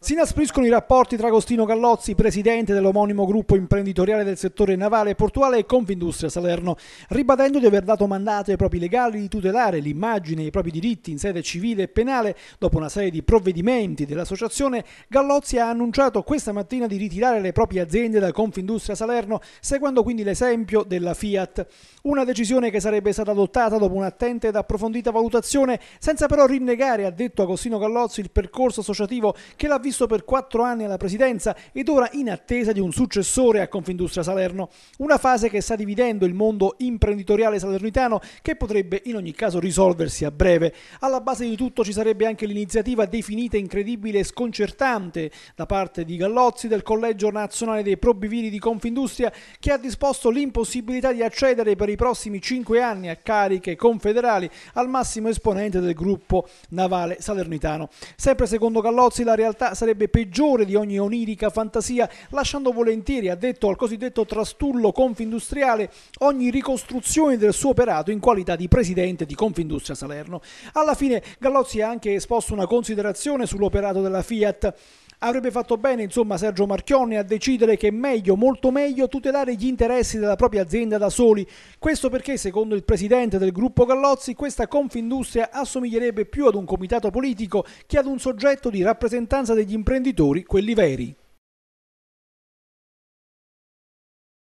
Si inaspriscono i rapporti tra Agostino Gallozzi, presidente dell'omonimo gruppo imprenditoriale del settore navale e portuale e Confindustria Salerno, ribadendo di aver dato mandato ai propri legali di tutelare l'immagine e i propri diritti in sede civile e penale. Dopo una serie di provvedimenti dell'associazione, Gallozzi ha annunciato questa mattina di ritirare le proprie aziende da Confindustria Salerno, seguendo quindi l'esempio della Fiat. Una decisione che sarebbe stata adottata dopo un'attenta ed approfondita valutazione, senza però rinnegare, ha detto Agostino Gallozzi, il percorso percorso associativo che l'ha visto per quattro anni alla presidenza ed ora in attesa di un successore a Confindustria Salerno. Una fase che sta dividendo il mondo imprenditoriale salernitano che potrebbe in ogni caso risolversi a breve. Alla base di tutto ci sarebbe anche l'iniziativa definita incredibile e sconcertante da parte di Gallozzi del Collegio Nazionale dei Probiviri di Confindustria che ha disposto l'impossibilità di accedere per i prossimi cinque anni a cariche confederali al massimo esponente del gruppo navale salernitano. Sempre Sempre secondo Gallozzi la realtà sarebbe peggiore di ogni onirica fantasia, lasciando volentieri, detto al cosiddetto trastullo confindustriale, ogni ricostruzione del suo operato in qualità di presidente di Confindustria Salerno. Alla fine Gallozzi ha anche esposto una considerazione sull'operato della Fiat. Avrebbe fatto bene insomma Sergio Marchionne a decidere che è meglio, molto meglio, tutelare gli interessi della propria azienda da soli. Questo perché secondo il presidente del gruppo Gallozzi questa Confindustria assomiglierebbe più ad un comitato politico che ad un soggetto di rappresentanza degli imprenditori, quelli veri.